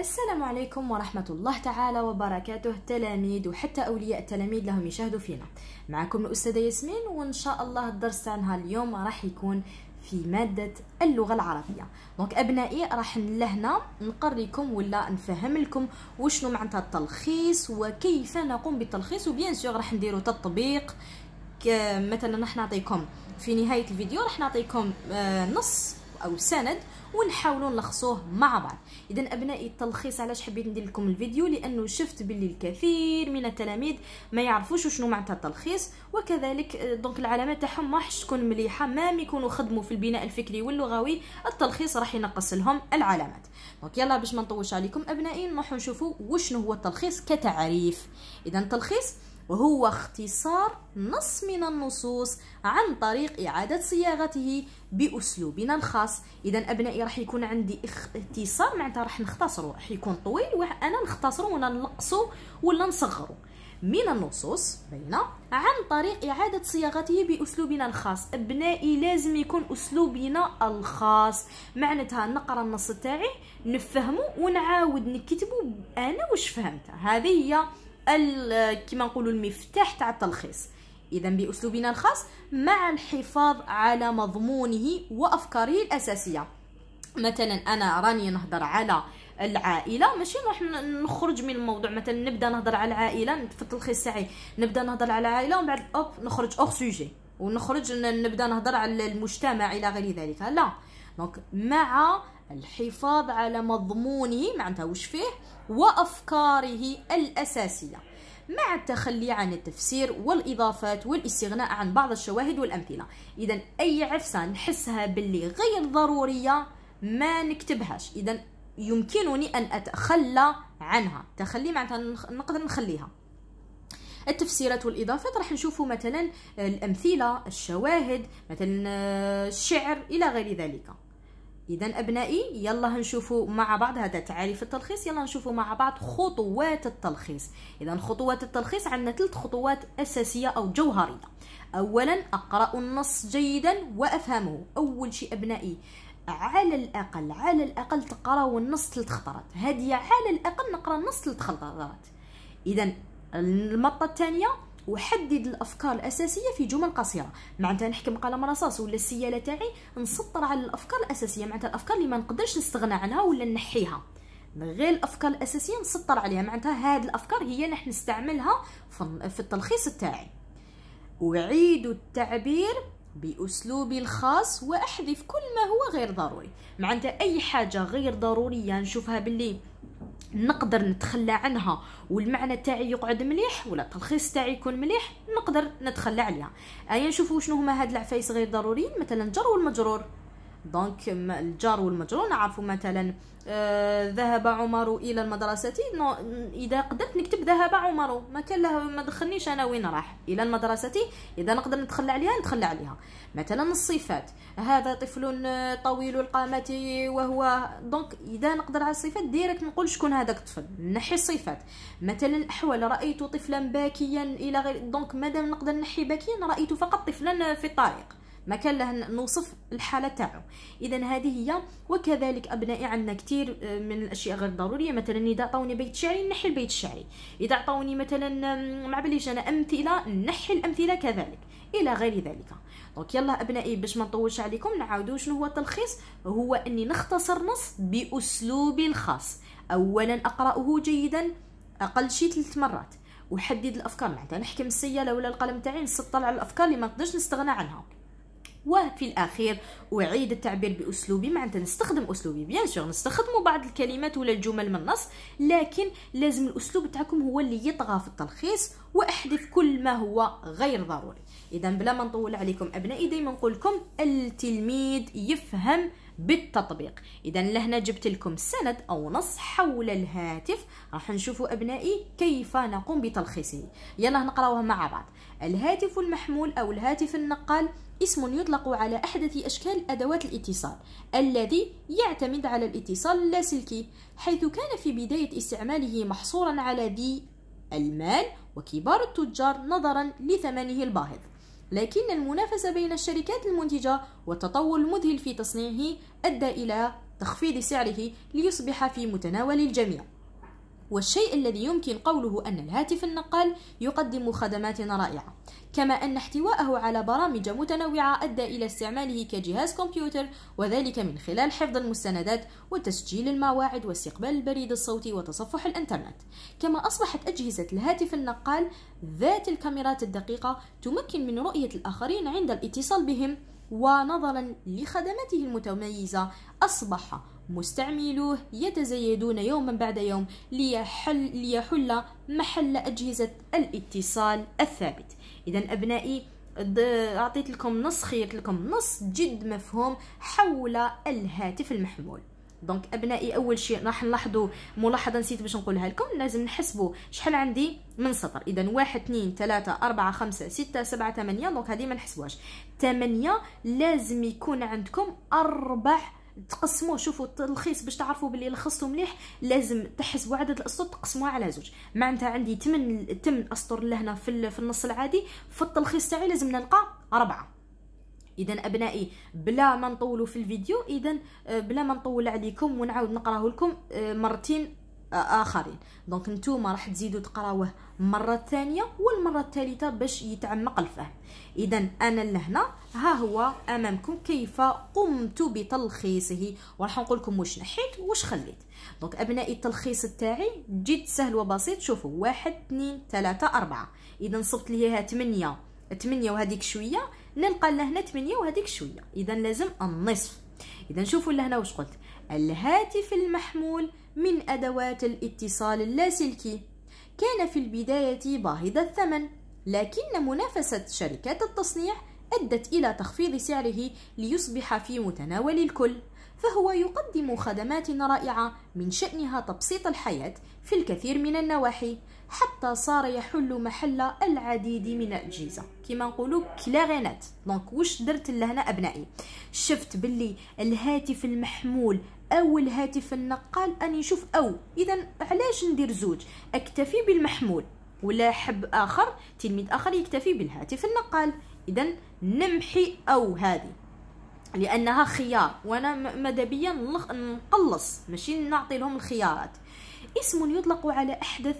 السلام عليكم ورحمة الله تعالى وبركاته تلاميذ وحتى أولياء التلاميذ لهم يشاهدوا فينا معكم الأستاذة ياسمين وإن شاء الله الدرس تاعنا اليوم راح يكون في مادة اللغة العربية دونك أبنائي راح لهنا نقريكم ولا نفهم لكم وشنو معناتها التلخيص وكيف نقوم بالتلخيص وبيان سيغ راح نديرو تطبيق مثلا راح نعطيكم في نهاية الفيديو راح نعطيكم آه، نص او سند ونحاولوا نلخصوه مع بعض اذا ابنائي التلخيص علاش حبيت ندير لكم الفيديو لانه شفت باللي الكثير من التلاميذ ما يعرفوش شنو معناتها التلخيص وكذلك آه، دونك العلامات تاعهم ما تكون مليحه ما يكونوا خدموا في البناء الفكري واللغوي التلخيص راح ينقص لهم العلامات دونك يلا باش ما نطولش عليكم ابنائي نروحوا نشوفوا وشنو هو التلخيص كتعريف اذا التلخيص وهو اختصار نص من النصوص عن طريق إعادة صياغته بأسلوبنا الخاص إذا أبنائي راح يكون عندي اختصار معناتها راح نختصره راح يكون طويل وأنا نختصره ولا ولا نصغره من النصوص بينا عن طريق إعادة صياغته بأسلوبنا الخاص أبنائي لازم يكون أسلوبنا الخاص معناتها نقرأ النص تاعي نفهمه ونعاود نكتبه أنا واش فهمت هذه هي كما نقولوا المفتاح تاع التلخيص اذا باسلوبنا الخاص مع الحفاظ على مضمونه وافكاره الاساسيه مثلا انا راني نهضر على العائله ماشي نروح نخرج من الموضوع مثلا نبدا نهضر على العائله في التلخيص تاعي نبدا نهضر على العائله ومن بعد اوب نخرج اور سوجي ونخرج نبدا نهضر على المجتمع الى غير ذلك لا دونك مع الحفاظ على مضمونه معناتها وش فيه وأفكاره الأساسية مع التخلي عن التفسير والإضافات والاستغناء عن بعض الشواهد والأمثلة إذا أي عفسة نحسها باللي غير ضرورية ما نكتبهاش إذا يمكنني أن أتخلى عنها تخلي معناتها نقدر نخليها التفسيرات والاضافات راح نشوفوا مثلا الامثله الشواهد مثلا آه، الشعر الى غير ذلك اذا ابنائي يلا هنشوفوا مع بعض هذا تعريف التلخيص يلا نشوفوا مع بعض خطوات التلخيص اذا خطوات التلخيص عندنا ثلاث خطوات اساسيه او جوهريه اولا اقرا النص جيدا وافهمه اول شيء ابنائي على الاقل على الاقل تقراو النص ثلاث خطرات هذه على الاقل نقرا النص ثلاث خطرات اذا المطه الثانيه وحدد الافكار الاساسيه في جمل قصيره معناتها نحكم قلم رصاص ولا السياله تاعي نسطر على الافكار الاساسيه معناتها الافكار اللي ما نقدرش نستغنى عنها ولا نحيها غير الافكار الاساسيه نسطر عليها معناتها هاد الافكار هي نحن نستعملها في التلخيص تاعي اعيد التعبير باسلوبي الخاص واحذف كل ما هو غير ضروري معناتها اي حاجه غير ضروريه نشوفها باللي نقدر نتخلى عنها والمعنى تاعي يقعد مليح ولا التلخيص تاعي يكون مليح نقدر نتخلى عليها ايا نشوفوا شنو هما هاد العفايس غير ضروريين مثلا الجر والمجرور دونك الجار والمجرور نعرفوا مثلا آه، ذهب عمر الى المدرسه اذا قدرت نكتب ذهب عمر ما كان له ما دخلنيش انا وين راح الى المدرسه اذا نقدر نتخلى عليها نتخلى عليها مثلا الصفات هذا طفل آه، طويل القامه وهو دونك اذا نقدر على الصفات ديريكت نقول شكون هذاك الطفل نحي الصفات مثلا الاحوال رايت طفلا باكيا الى غير دونك مادام نقدر نحي باكيا رايت فقط طفلا في الطريق ما كان له نوصف الحاله تاعو اذا هذه هي وكذلك ابنائي عندنا كثير آه، من الاشياء غير ضروريه مثلا اذا عطاوني بيت شعري نحي البيت الشعري اذا عطاوني مثلا مع بليش انا امثله نحي الامثله كذلك الى غير ذلك دونك يلا ابنائي باش ما نطولش عليكم نعاودوا شنو هو التلخيص هو اني نختصر نص باسلوبي الخاص اولا اقراه جيدا اقل شي ثلاث مرات وحدد الافكار معناتها نحكم السياله ولا القلم تاعي نسطل على الافكار اللي ما نقدرش نستغنى عنها وفي الاخير اعيد التعبير باسلوبي معناتها نستخدم اسلوبي بيان سور نستخدموا بعض الكلمات ولا الجمل من النص لكن لازم الاسلوب تاعكم هو اللي يطغى في التلخيص واحذف كل ما هو غير ضروري اذا بلا ما نطول عليكم ابنائي دائما نقول لكم التلميذ يفهم بالتطبيق اذا لهنا جبت لكم سند او نص حول الهاتف راح نشوفوا ابنائي كيف نقوم بتلخيصه يلا نقراوه مع بعض الهاتف المحمول او الهاتف النقال اسم يطلق على أحدث أشكال أدوات الاتصال الذي يعتمد على الاتصال اللاسلكي حيث كان في بداية استعماله محصورا على ذي المال وكبار التجار نظرا لثمنه الباهظ لكن المنافسة بين الشركات المنتجة والتطور المذهل في تصنيعه أدى إلى تخفيض سعره ليصبح في متناول الجميع والشيء الذي يمكن قوله أن الهاتف النقال يقدم خدمات رائعة كما أن احتواءه على برامج متنوعة أدى إلى استعماله كجهاز كمبيوتر وذلك من خلال حفظ المستندات وتسجيل المواعد واستقبال البريد الصوتي وتصفح الإنترنت كما أصبحت أجهزة الهاتف النقال ذات الكاميرات الدقيقة تمكن من رؤية الآخرين عند الاتصال بهم ونظرا لخدمته المتميزة أصبح مستعملوه يتزايدون يوما بعد يوم ليحل, ليحل محل أجهزة الاتصال الثابت إذا أبنائي أعطيت لكم نص خيرت لكم نص جد مفهوم حول الهاتف المحمول دونك ابنائي اول شيء راح نلاحظوا ملاحظه نسيت باش نقولها لكم لازم نحسبوا شحال عندي من سطر اذا واحد اثنين ثلاثة أربعة خمسة ستة سبعة ثمانية دونك هذه ما نحسبوهاش ثمانية لازم يكون عندكم اربع تقسموا شوفوا التلخيص باش تعرفوا باللي لخصتو مليح لازم تحسبوا عدد الاسطر تقسموها على زوج معناتها عندي 8 8 اسطر لهنا في في النص العادي في التلخيص تاعي لازم نلقى اربعه اذا ابنائي بلا ما نطولوا في الفيديو اذا آه، بلا ما نطول عليكم ونعاود نقراه لكم آه، مرتين اخرين دونك نتوما راح تزيدوا تقراوه مره ثانيه والمره الثالثه باش يتعمق الفهم اذا انا لهنا ها هو امامكم كيف قمت بتلخيصه وراح نقول لكم واش نحيت واش خليت دونك ابنائي التلخيص تاعي جد سهل وبسيط شوفوا واحد اثنين ثلاثة أربعة اذا صبت ليها 8 8 وهذيك شويه نلقى لهنا 8 وهذيك شويه اذا لازم النصف اذا شوفوا لهنا واش قلت الهاتف المحمول من أدوات الاتصال اللاسلكي كان في البداية باهظ الثمن لكن منافسة شركات التصنيع أدت إلى تخفيض سعره ليصبح في متناول الكل فهو يقدم خدمات رائعة من شأنها تبسيط الحياة في الكثير من النواحي حتى صار يحل محل العديد من الأجهزة كما نقولوا كلاغينات دونك واش درت لهنا أبنائي شفت باللي الهاتف المحمول او الهاتف النقال ان يشوف او اذا علاش ندير زوج اكتفي بالمحمول ولا حب اخر تلميذ اخر يكتفي بالهاتف النقال اذا نمحي او هذه لانها خيار وانا مدبيا نقلص ماشي نعطي لهم الخيارات اسم يطلق على احدث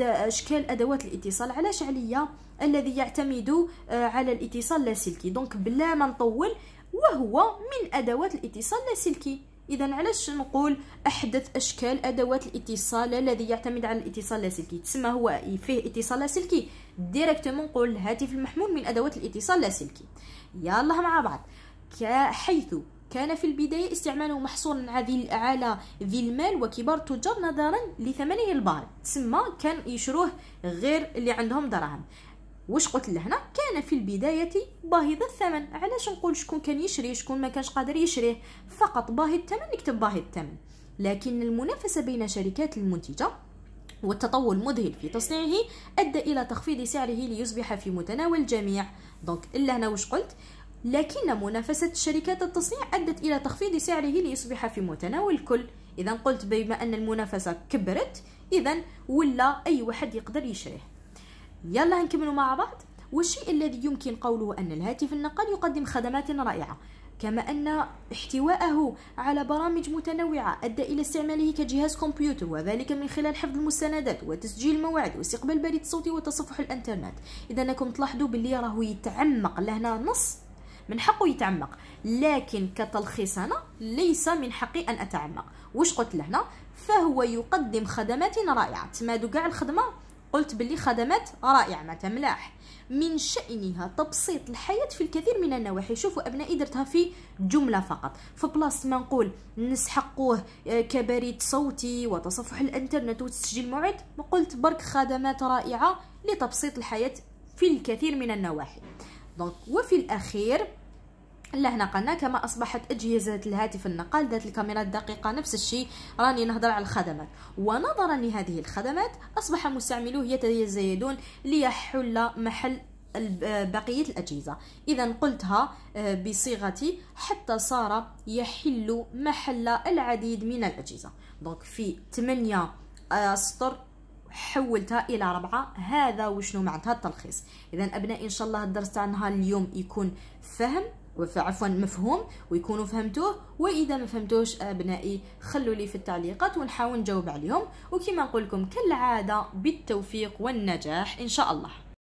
اشكال ادوات الاتصال علاش عليا الذي يعتمد آه، على الاتصال اللاسلكي دونك بلا ما نطول وهو من ادوات الاتصال اللاسلكي اذا علاش نقول احدث اشكال ادوات الاتصال الذي يعتمد على الاتصال اللاسلكي تسمى هو فيه اتصال لاسلكي ديريكتومون نقول الهاتف المحمول من ادوات الاتصال اللاسلكي يلا مع بعض حيث كان في البداية استعماله محصورا على ذي المال وكبار التجار نظرا لثمنه البار تسمى كان يشروه غير اللي عندهم دراهم واش قلت لهنا كان في البدايه باهظ الثمن علاش نقول شكون كان يشري شكون ما كانش قادر يشريه فقط باهظ الثمن نكتب باهظ الثمن لكن المنافسه بين شركات المنتجه والتطور المذهل في تصنيعه ادى الى تخفيض سعره ليصبح في متناول الجميع دونك الا هنا واش قلت لكن منافسة شركات التصنيع أدت إلى تخفيض سعره ليصبح في متناول الكل إذا قلت بما أن المنافسة كبرت إذا ولا أي واحد يقدر يشريه يلا هنكملوا مع بعض والشيء الذي يمكن قوله أن الهاتف النقال يقدم خدمات رائعة كما أن احتواءه على برامج متنوعة أدى إلى استعماله كجهاز كمبيوتر وذلك من خلال حفظ المستندات وتسجيل المواعيد واستقبال البريد الصوتي وتصفح الانترنت إذا أنكم تلاحظوا باللي راهو يتعمق لهنا نص من حقه يتعمق لكن كتلخيص أنا ليس من حقي أن أتعمق واش قلت لهنا فهو يقدم خدمات رائعة تمادوا كاع الخدمة قلت باللي خدمات رائعة معناتها ملاح من شأنها تبسيط الحياة في الكثير من النواحي شوفوا أبنائي درتها في جملة فقط فبلاص ما نقول نسحقوه آه، كبريد صوتي وتصفح الانترنت وتسجيل موعد قلت برك خدمات رائعة لتبسيط الحياة في الكثير من النواحي دونك وفي الأخير لهنا قلنا كما اصبحت اجهزه الهاتف النقال ذات الكاميرات الدقيقه نفس الشيء راني نهضر على الخدمات ونظرا لهذه الخدمات اصبح مستعملوه يتزايدون ليحل محل بقية الأجهزة إذا قلتها آه، بصيغتي حتى صار يحل محل العديد من الأجهزة دونك في 8 سطر حولتها الى ربعة هذا وشنو معناتها التلخيص اذا ابنائي ان شاء الله الدرس تاعنا اليوم يكون فهم عفوا مفهوم ويكونوا فهمتوه واذا ما فهمتوش ابنائي خلوا لي في التعليقات ونحاول نجاوب عليهم وكما نقول لكم كالعاده بالتوفيق والنجاح ان شاء الله